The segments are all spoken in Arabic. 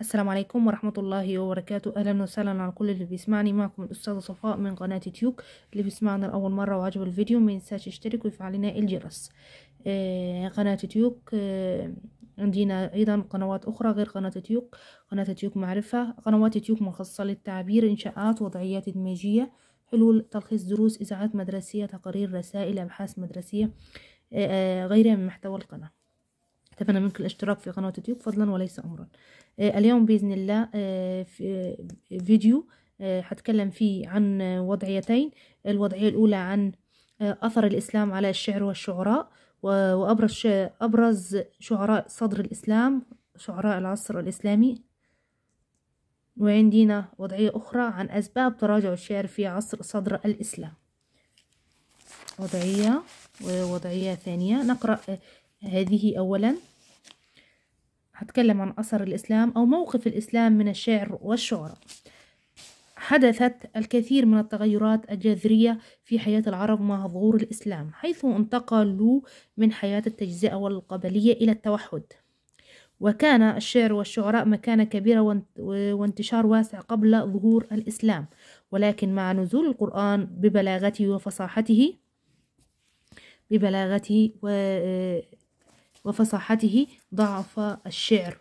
السلام عليكم ورحمة الله وبركاته أهلا وسهلا على كل اللي بيسمعني معكم الأستاذة صفاء من قناة تيوك اللي بيسمعنا لأول مرة وعجب الفيديو ما ينساش يشترك ويفعل لنا الجرس آه قناة تيوك آه عندنا أيضا قنوات أخرى غير قناة تيوك قناة تيوك معرفة قنوات تيوك مخصصة للتعبير إنشاءات وضعيات إدماجية حلول تلخيص دروس إذاعات مدرسية تقارير رسائل أبحاث مدرسية آه, آه، غيرها من محتوى القناة أتمنى منكم الاشتراك في قناة يوتيوب فضلا وليس أمرا آه، اليوم بإذن الله آه، في آه، فيديو هتكلم فيه عن وضعيتين الوضعية الأولى عن أثر الإسلام على الشعر والشعراء وأبرز أبرز شعراء صدر الإسلام شعراء العصر الإسلامي وعندنا وضعية أخرى عن أسباب تراجع الشعر في عصر صدر الإسلام وضعية ووضعية ثانية نقرأ هذه أولا هتكلم عن أثر الإسلام أو موقف الإسلام من الشعر والشعراء حدثت الكثير من التغيرات الجذرية في حياة العرب مع ظهور الإسلام حيث انتقلوا من حياة التجزئة والقبلية إلى التوحد وكان الشعر والشعراء مكانة كبيرة وانتشار واسع قبل ظهور الإسلام ولكن مع نزول القرآن ببلاغته وفصاحته ببلاغته و وفصاحته ضعف الشعر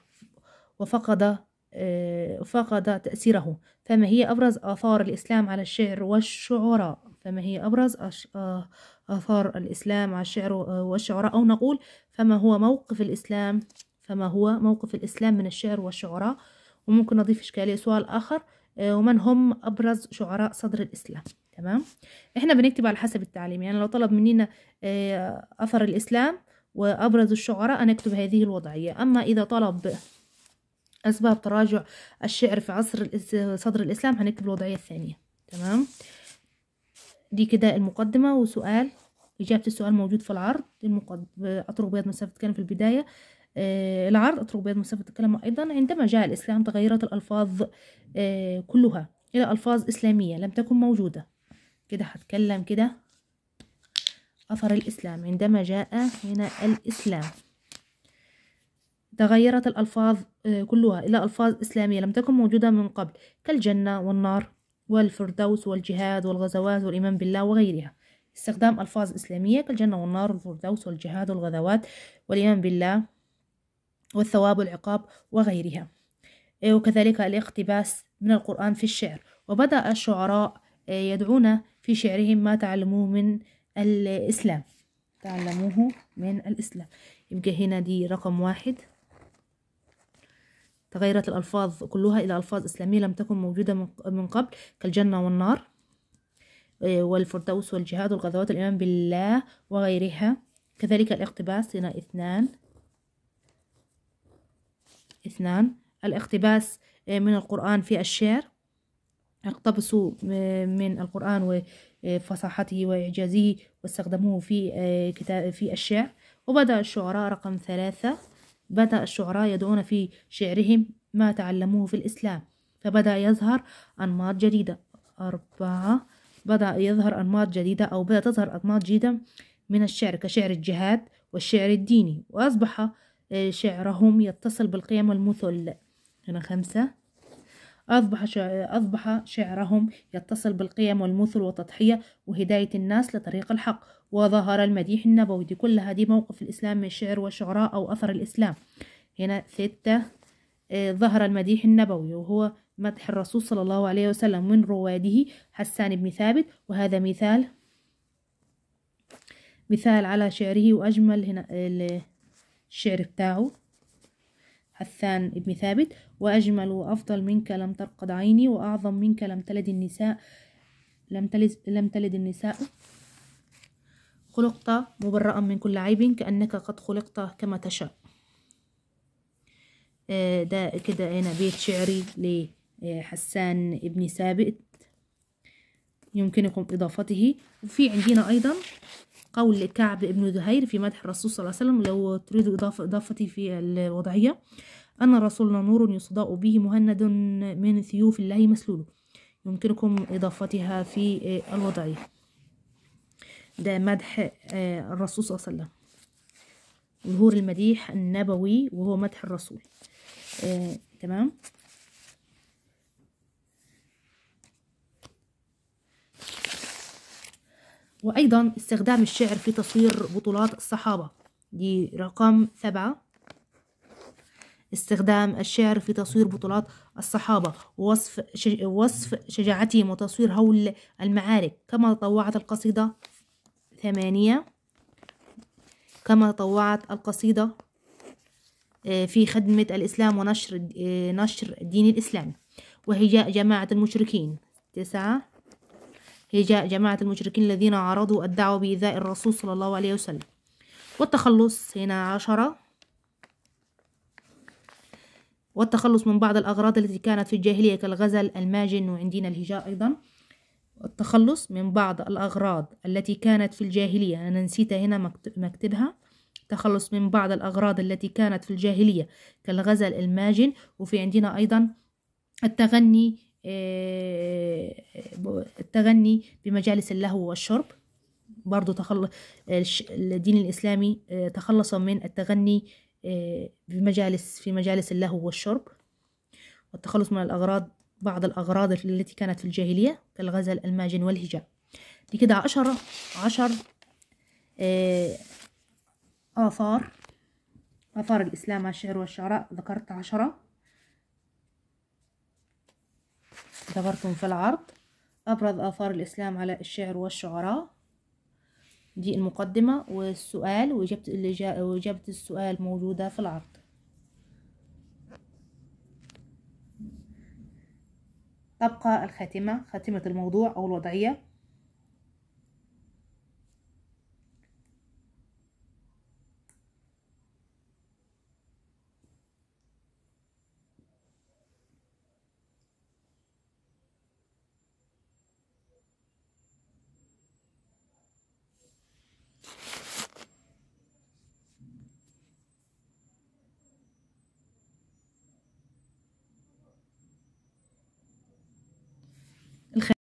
وفقد آه، فقد تأثيره فما هي أبرز آثار الإسلام على الشعر والشعراء فما هي أبرز آه، آثار الإسلام على الشعر آه، والشعراء أو نقول فما هو موقف الإسلام فما هو موقف الإسلام من الشعر والشعراء وممكن نضيف إشكالية سؤال آخر ومن هم أبرز شعراء صدر الإسلام تمام احنا بنكتب على حسب التعليم يعني لو طلب مننا أثر الإسلام وأبرز الشعراء أن أكتب هذه الوضعية أما إذا طلب أسباب تراجع الشعر في عصر صدر الإسلام هنكتب الوضعية الثانية تمام دي كده المقدمة وسؤال إجابة السؤال موجود في العرض أطرق بيض مسافة كان في البداية آه العرض أطرق بيض مسافة الكلام أيضا عندما جاء الإسلام تغيرت الألفاظ آه كلها إلى ألفاظ إسلامية لم تكن موجودة كده هتكلم كده أثر الإسلام عندما جاء هنا الإسلام تغيرت الألفاظ آه، كلها إلى ألفاظ إسلامية لم تكن موجودة من قبل كالجنة والنار والفردوس والجهاد والغزوات والإيمان بالله وغيرها استخدام ألفاظ إسلامية كالجنة والنار والفردوس والجهاد والغزوات والإيمان بالله والثواب والعقاب وغيرها آه، وكذلك الاقتباس من القرآن في الشعر وبدأ الشعراء آه، يدعون في شعرهم ما تعلموه من الإسلام تعلموه من الإسلام يبقى هنا دي رقم واحد تغيرت الألفاظ كلها إلى ألفاظ إسلامية لم تكن موجودة من قبل كالجنة والنار آه، والفردوس والجهاد والغزوات الإيمان بالله وغيرها كذلك الاقتباس هنا اثنان اثنان الاقتباس آه، من القرآن في الشعر اقتبسوا آه، من القرآن فصاحته وإعجازه واستخدموه في آه، كتاب في الشعر وبدأ الشعراء رقم ثلاثة بدأ الشعراء يدعون في شعرهم ما تعلموه في الإسلام فبدأ يظهر أنماط جديدة أربعة بدأ يظهر أنماط جديدة أو بدأ تظهر أنماط جديدة من الشعر كشعر الجهاد والشعر الديني وأصبح آه، شعرهم يتصل بالقيم والمثل هنا خمسة أصبح أصبح شعرهم يتصل بالقيم والمثل والتضحية وهداية الناس لطريق الحق وظهر المديح النبوي دي كلها دي موقف الإسلام من الشعر والشعراء أو أثر الإسلام هنا ستة آه، ظهر المديح النبوي وهو مدح الرسول صلى الله عليه وسلم من رواده حسان بن ثابت وهذا مثال مثال على شعره وأجمل هنا آه، الشعر بتاعه حثان ابن ثابت وأجمل وأفضل منك لم ترقد عيني وأعظم منك لم تلد النساء لم تلد, لم تلد النساء خلقت مبرأ من كل عيب كأنك قد خلقت كما تشاء ده آه، كده هنا بيت شعري لحسان آه، ابن ثابت يمكنكم إضافته وفي عندنا أيضا قول كعب بن زهير في مدح الرسول صلى الله عليه وسلم لو تريد إضافة إضافتي في الوضعية أن رسولنا نور يصداء به مهند من سيوف الله مسلول يمكنكم إضافتها في الوضعية ده مدح آه، الرسول صلى الله عليه وسلم ظهور المديح النبوي وهو مدح الرسول آه، تمام وأيضا استخدام الشعر في تصوير بطولات الصحابة دي رقم سبعة استخدام الشعر في تصوير بطولات الصحابة ووصف شج... وصف شجاعتهم وتصوير هول المعارك كما تطوعت القصيدة ثمانية كما تطوعت القصيدة آه، في خدمة الإسلام ونشر آه، نشر الدين الإسلامي وهجاء جماعة المشركين تسعة هجاء جماعة المشركين الذين عرضوا الدعوة بإيذاء الرسول صلى الله عليه وسلم والتخلص هنا عشرة والتخلص من بعض الأغراض التي كانت في الجاهلية كالغزل الماجن وعندنا الهجاء أيضا التخلص من بعض الأغراض التي كانت في الجاهلية أنا نسيت هنا مكتبها تخلص من بعض الأغراض التي كانت في الجاهلية كالغزل الماجن وفي عندنا أيضا التغني التغني آه، بمجالس اللهو والشرب برضو تخلص الدين الإسلامي آه، تخلص من التغني آه، بمجالس في مجالس اللهو والشرب والتخلص من الأغراض بعض الأغراض التي كانت في الجاهلية كالغزل الماجن والهجاء دي كده عشر عشر آثار آثار الإسلام على الشعر والشعراء ذكرت عشرة اعتبرتم في العرض أبرز آثار الإسلام على الشعر والشعراء دي المقدمة والسؤال وإجابة اللي جاء وإجابة السؤال موجودة في العرض تبقى الخاتمة خاتمة الموضوع أو الوضعية